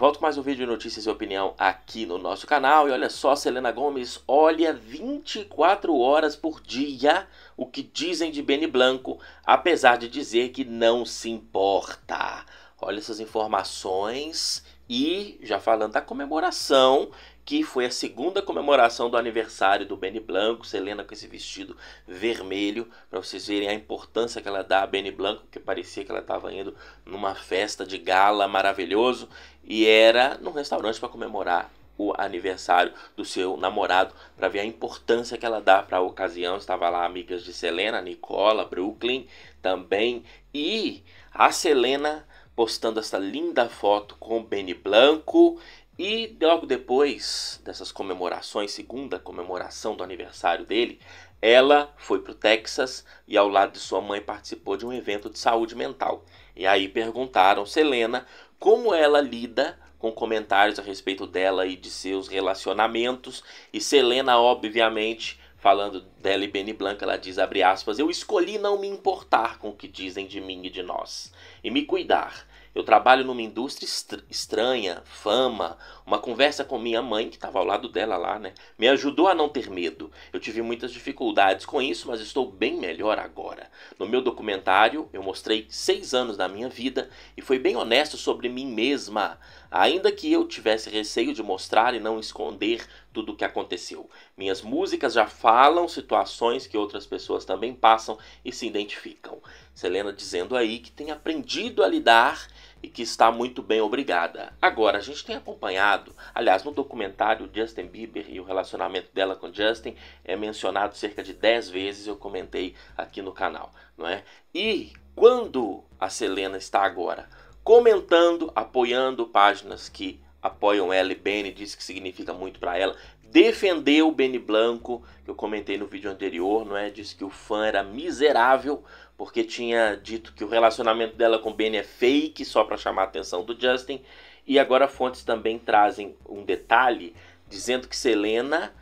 Volto com mais um vídeo de notícias e opinião aqui no nosso canal. E olha só, Selena Gomes olha 24 horas por dia o que dizem de Benny Blanco, apesar de dizer que não se importa. Olha essas informações e já falando da comemoração, que foi a segunda comemoração do aniversário do Benny Blanco, Selena com esse vestido vermelho, para vocês verem a importância que ela dá a Benny Blanco, que parecia que ela estava indo numa festa de gala maravilhoso e era num restaurante para comemorar o aniversário do seu namorado, para ver a importância que ela dá para a ocasião. Estava lá amigas de Selena, Nicola, Brooklyn também, e a Selena postando essa linda foto com o Benny Blanco. E logo depois dessas comemorações, segunda comemoração do aniversário dele, ela foi para o Texas e, ao lado de sua mãe, participou de um evento de saúde mental. E aí perguntaram Selena como ela lida com comentários a respeito dela e de seus relacionamentos. E Selena, obviamente, falando dela e Benny Blanco, ela diz, abre aspas, eu escolhi não me importar com o que dizem de mim e de nós, e me cuidar eu trabalho numa indústria estranha, fama. Uma conversa com minha mãe, que estava ao lado dela lá, né? Me ajudou a não ter medo. Eu tive muitas dificuldades com isso, mas estou bem melhor agora. No meu documentário, eu mostrei seis anos da minha vida e fui bem honesto sobre mim mesma ainda que eu tivesse receio de mostrar e não esconder tudo o que aconteceu. Minhas músicas já falam situações que outras pessoas também passam e se identificam. Selena dizendo aí que tem aprendido a lidar e que está muito bem, obrigada. Agora, a gente tem acompanhado, aliás, no documentário Justin Bieber e o relacionamento dela com Justin é mencionado cerca de 10 vezes, eu comentei aqui no canal, não é? E quando a Selena está agora? comentando, apoiando páginas que apoiam ela e Benny, diz que significa muito para ela. Defendeu o Benny Blanco, que eu comentei no vídeo anterior, não é? Disse que o fã era miserável porque tinha dito que o relacionamento dela com Benny é fake só para chamar a atenção do Justin. E agora fontes também trazem um detalhe dizendo que Selena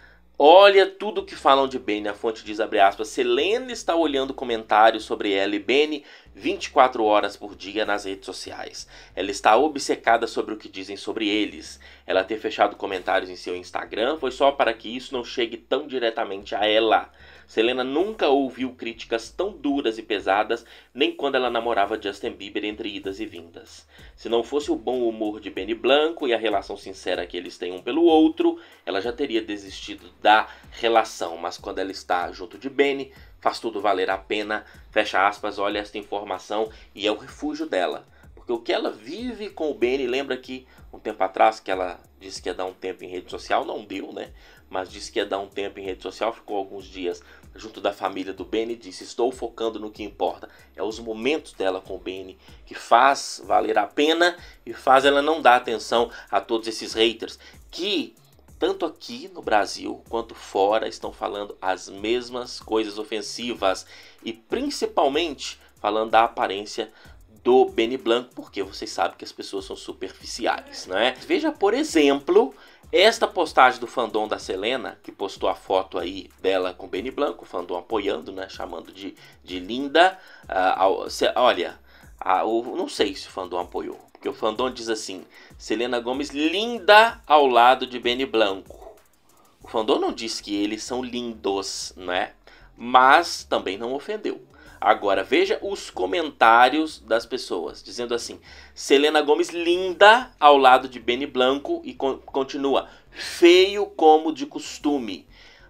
Olha tudo o que falam de Benny. A fonte diz, abre aspas, Selena está olhando comentários sobre ela e Benny 24 horas por dia nas redes sociais. Ela está obcecada sobre o que dizem sobre eles. Ela ter fechado comentários em seu Instagram foi só para que isso não chegue tão diretamente a ela. Selena nunca ouviu críticas tão duras e pesadas, nem quando ela namorava Justin Bieber entre idas e vindas. Se não fosse o bom humor de Benny Blanco e a relação sincera que eles têm um pelo outro, ela já teria desistido da relação, mas quando ela está junto de Benny, faz tudo valer a pena, fecha aspas, olha esta informação e é o refúgio dela. Porque o que ela vive com o Benny, lembra que um tempo atrás que ela disse que ia dar um tempo em rede social, não deu, né? Mas disse que ia dar um tempo em rede social, ficou alguns dias junto da família do Benny, disse: "Estou focando no que importa". É os momentos dela com o Benny que faz valer a pena e faz ela não dar atenção a todos esses haters que tanto aqui no Brasil quanto fora estão falando as mesmas coisas ofensivas e principalmente falando da aparência do Benny Blanco, porque vocês sabem que as pessoas são superficiais, não é? Veja, por exemplo, esta postagem do fandom da Selena, que postou a foto aí dela com o Benny Blanco, o fandom apoiando, né? Chamando de, de linda. Uh, olha, ah, o não sei se o fandom apoiou. Porque o fandom diz assim: Selena Gomes linda ao lado de Benny Blanco. O fandom não diz que eles são lindos, né? Mas também não ofendeu. Agora veja os comentários das pessoas dizendo assim: Selena Gomes linda ao lado de Benny Blanco e con continua feio como de costume.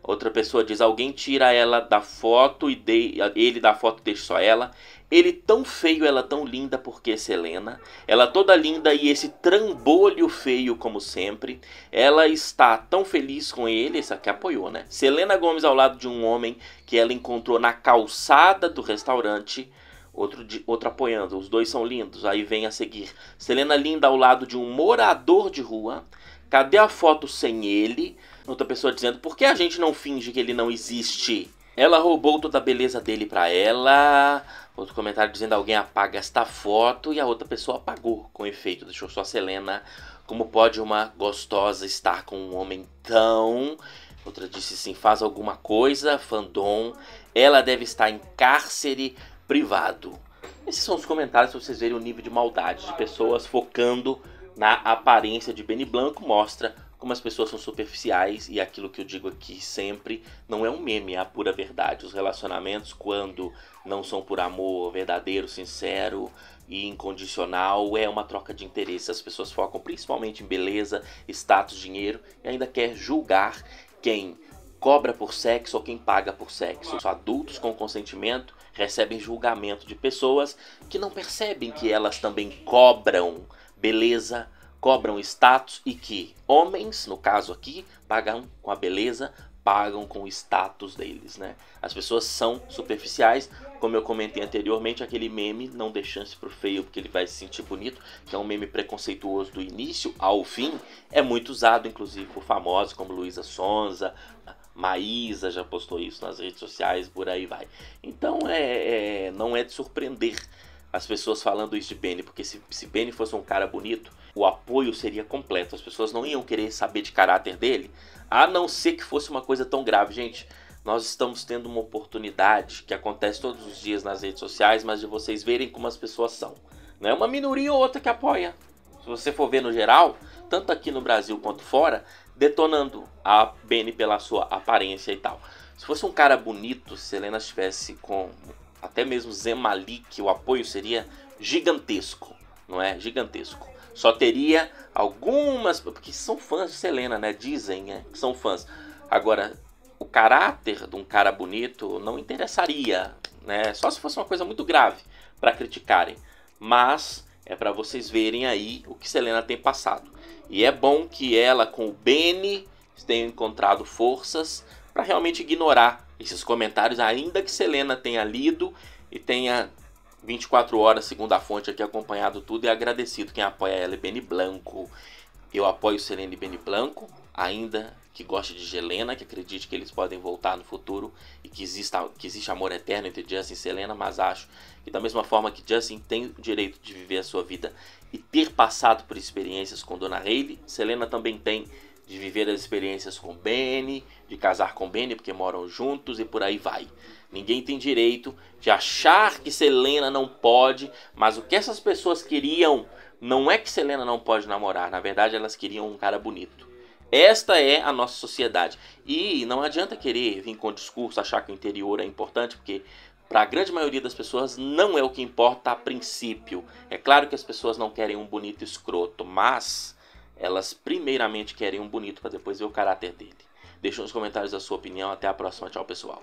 Outra pessoa diz: alguém tira ela da foto e de... ele da foto deixa só ela. Ele tão feio, ela tão linda, porque é Selena. Ela toda linda e esse trambolho feio, como sempre. Ela está tão feliz com ele, essa que apoiou, né? Selena Gomes ao lado de um homem que ela encontrou na calçada do restaurante. Outro, de, outro apoiando, os dois são lindos. Aí vem a seguir. Selena linda ao lado de um morador de rua. Cadê a foto sem ele? Outra pessoa dizendo: por que a gente não finge que ele não existe? Ela roubou toda a beleza dele pra ela. Outro comentário dizendo: alguém apaga esta foto e a outra pessoa apagou. Com efeito, deixou só a Selena. Como pode uma gostosa estar com um homem tão. Outra disse sim, faz alguma coisa, fandom. Ela deve estar em cárcere privado. Esses são os comentários pra vocês verem o nível de maldade de pessoas focando na aparência de Benny Blanco. Mostra como as pessoas são superficiais e aquilo que eu digo aqui sempre não é um meme, é a pura verdade. Os relacionamentos, quando não são por amor verdadeiro, sincero e incondicional, é uma troca de interesse. As pessoas focam principalmente em beleza, status, dinheiro e ainda quer julgar quem cobra por sexo ou quem paga por sexo. Os adultos com consentimento recebem julgamento de pessoas que não percebem que elas também cobram beleza, cobram status e que homens, no caso aqui, pagam com a beleza, pagam com o status deles, né? As pessoas são superficiais, como eu comentei anteriormente, aquele meme não dê chance pro feio porque ele vai se sentir bonito, que é um meme preconceituoso do início ao fim, é muito usado inclusive por famosos como Luísa Sonza, Maísa já postou isso nas redes sociais, por aí vai. Então é, é não é de surpreender as pessoas falando isso de Benny, porque se, se Benny fosse um cara bonito, o apoio seria completo. As pessoas não iam querer saber de caráter dele, a não ser que fosse uma coisa tão grave. Gente, nós estamos tendo uma oportunidade que acontece todos os dias nas redes sociais, mas de vocês verem como as pessoas são. Não é uma minoria ou outra que apoia. Se você for ver no geral, tanto aqui no Brasil quanto fora, detonando a Benny pela sua aparência e tal. Se fosse um cara bonito, se Helena estivesse com até mesmo Zemalik, o apoio seria gigantesco, não é? Gigantesco. Só teria algumas, porque são fãs de Selena, né? Dizem é, que são fãs. Agora, o caráter de um cara bonito não interessaria, né? Só se fosse uma coisa muito grave para criticarem. Mas é para vocês verem aí o que Selena tem passado. E é bom que ela com o Benny tenham encontrado forças para realmente ignorar esses comentários, ainda que Selena tenha lido e tenha 24 horas, segundo a fonte aqui, acompanhado tudo e é agradecido quem apoia ela e Beni Blanco. Eu apoio Selena e Beni Blanco, ainda que goste de Selena, que acredite que eles podem voltar no futuro e que, exista, que existe amor eterno entre Justin e Selena, mas acho que da mesma forma que Justin tem o direito de viver a sua vida e ter passado por experiências com Dona Hailey, Selena também tem de viver as experiências com Benny, de casar com Benny porque moram juntos e por aí vai. Ninguém tem direito de achar que Selena não pode, mas o que essas pessoas queriam não é que Selena não pode namorar, na verdade elas queriam um cara bonito. Esta é a nossa sociedade. E não adianta querer vir com o discurso, achar que o interior é importante, porque para a grande maioria das pessoas não é o que importa a princípio. É claro que as pessoas não querem um bonito escroto, mas elas primeiramente querem um bonito para depois ver o caráter dele. Deixa nos comentários a sua opinião. Até a próxima. Tchau, pessoal.